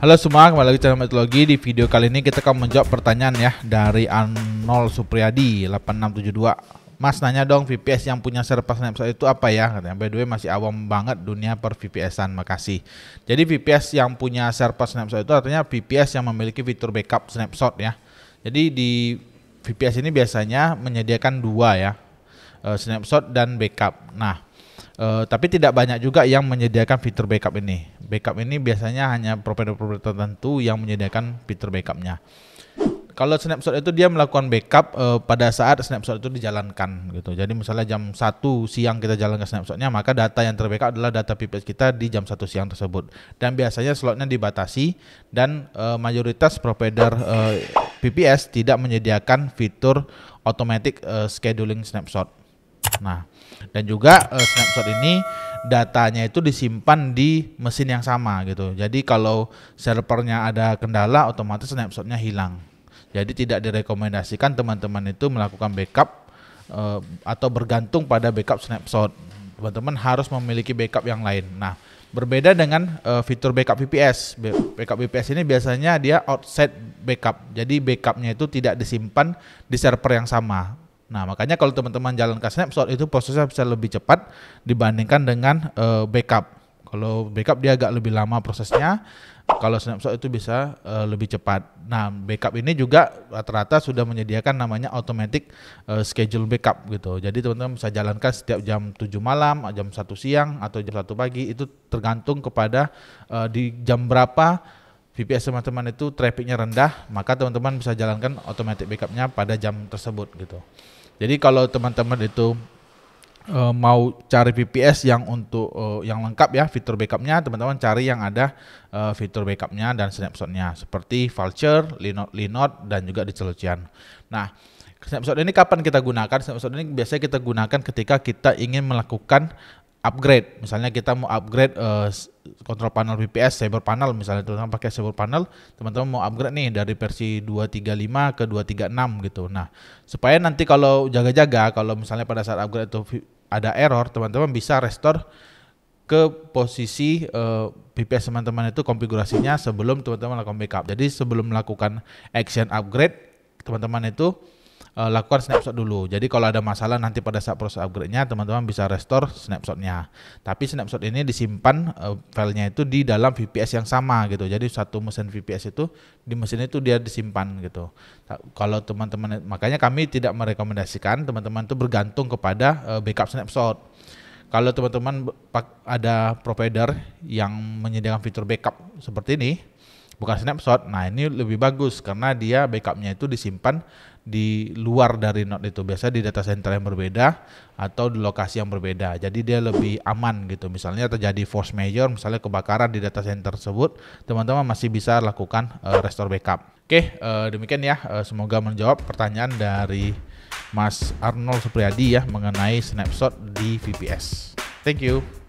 Halo semua, kembali lagi channel Metologi Di video kali ini kita akan menjawab pertanyaan ya dari Anol Supriyadi 8672. Mas nanya dong VPS yang punya server Snapshot itu apa ya? Katanya by the way masih awam banget dunia per VPS. VPS-an, makasih. Jadi VPS yang punya server Snapshot itu artinya VPS yang memiliki fitur backup snapshot ya. Jadi di VPS ini biasanya menyediakan dua ya, eh, snapshot dan backup. Nah, Uh, tapi tidak banyak juga yang menyediakan fitur backup ini. Backup ini biasanya hanya provider-provider tertentu yang menyediakan fitur backupnya. Kalau snapshot itu dia melakukan backup uh, pada saat snapshot itu dijalankan gitu. Jadi misalnya jam 1 siang kita jalankan snapshotnya, maka data yang terbackup adalah data PPS kita di jam 1 siang tersebut. Dan biasanya slotnya dibatasi dan uh, mayoritas provider uh, PPS tidak menyediakan fitur automatic uh, scheduling snapshot. Nah, dan juga uh, snapshot ini datanya itu disimpan di mesin yang sama gitu. Jadi kalau servernya ada kendala, otomatis snapshotnya hilang. Jadi tidak direkomendasikan teman-teman itu melakukan backup uh, atau bergantung pada backup snapshot. Teman-teman harus memiliki backup yang lain. Nah, berbeda dengan uh, fitur backup VPS. Backup VPS ini biasanya dia outside backup. Jadi backupnya itu tidak disimpan di server yang sama Nah, makanya kalau teman-teman jalan ke snapshot itu prosesnya bisa lebih cepat dibandingkan dengan uh, backup. Kalau backup dia agak lebih lama prosesnya, kalau snapshot itu bisa uh, lebih cepat. Nah, backup ini juga rata-rata sudah menyediakan namanya automatic uh, schedule backup gitu. Jadi teman-teman bisa jalankan setiap jam 7 malam, jam 1 siang atau jam 1 pagi itu tergantung kepada uh, di jam berapa VPS teman-teman itu trafficnya rendah, maka teman-teman bisa jalankan automatic backupnya pada jam tersebut gitu. Jadi kalau teman-teman itu uh, mau cari VPS yang untuk uh, yang lengkap ya fitur backupnya, teman-teman cari yang ada uh, fitur backupnya dan snapshotnya seperti Vulture, Linode, Linode dan juga di Celucian. Nah, snapshot ini kapan kita gunakan? Snapshot ini biasanya kita gunakan ketika kita ingin melakukan upgrade. Misalnya kita mau upgrade uh, kontrol panel VPS, cyber panel misalnya teman-teman pakai cyber panel, teman-teman mau upgrade nih dari versi 235 ke 236 gitu. Nah, supaya nanti kalau jaga-jaga kalau misalnya pada saat upgrade itu ada error, teman-teman bisa restore ke posisi uh, eh, VPS teman-teman itu konfigurasinya sebelum teman-teman lakukan backup. Jadi sebelum melakukan action upgrade, teman-teman itu uh, lakukan snapshot dulu. Jadi kalau ada masalah nanti pada saat proses upgrade-nya teman-teman bisa restore snapshotnya. Tapi snapshot ini disimpan uh, filenya itu di dalam VPS yang sama gitu. Jadi satu mesin VPS itu di mesin itu dia disimpan gitu. Kalau teman-teman makanya kami tidak merekomendasikan teman-teman itu bergantung kepada uh, backup snapshot. Kalau teman-teman ada provider yang menyediakan fitur backup seperti ini, bukan snapshot. Nah ini lebih bagus karena dia backupnya itu disimpan di luar dari node itu. Biasa di data center yang berbeda atau di lokasi yang berbeda. Jadi dia lebih aman gitu. Misalnya terjadi force major, misalnya kebakaran di data center tersebut, teman-teman masih bisa lakukan uh, restore backup. Oke, uh, demikian ya. Uh, semoga menjawab pertanyaan dari Mas Arnold Supriyadi ya mengenai snapshot di VPS. Thank you.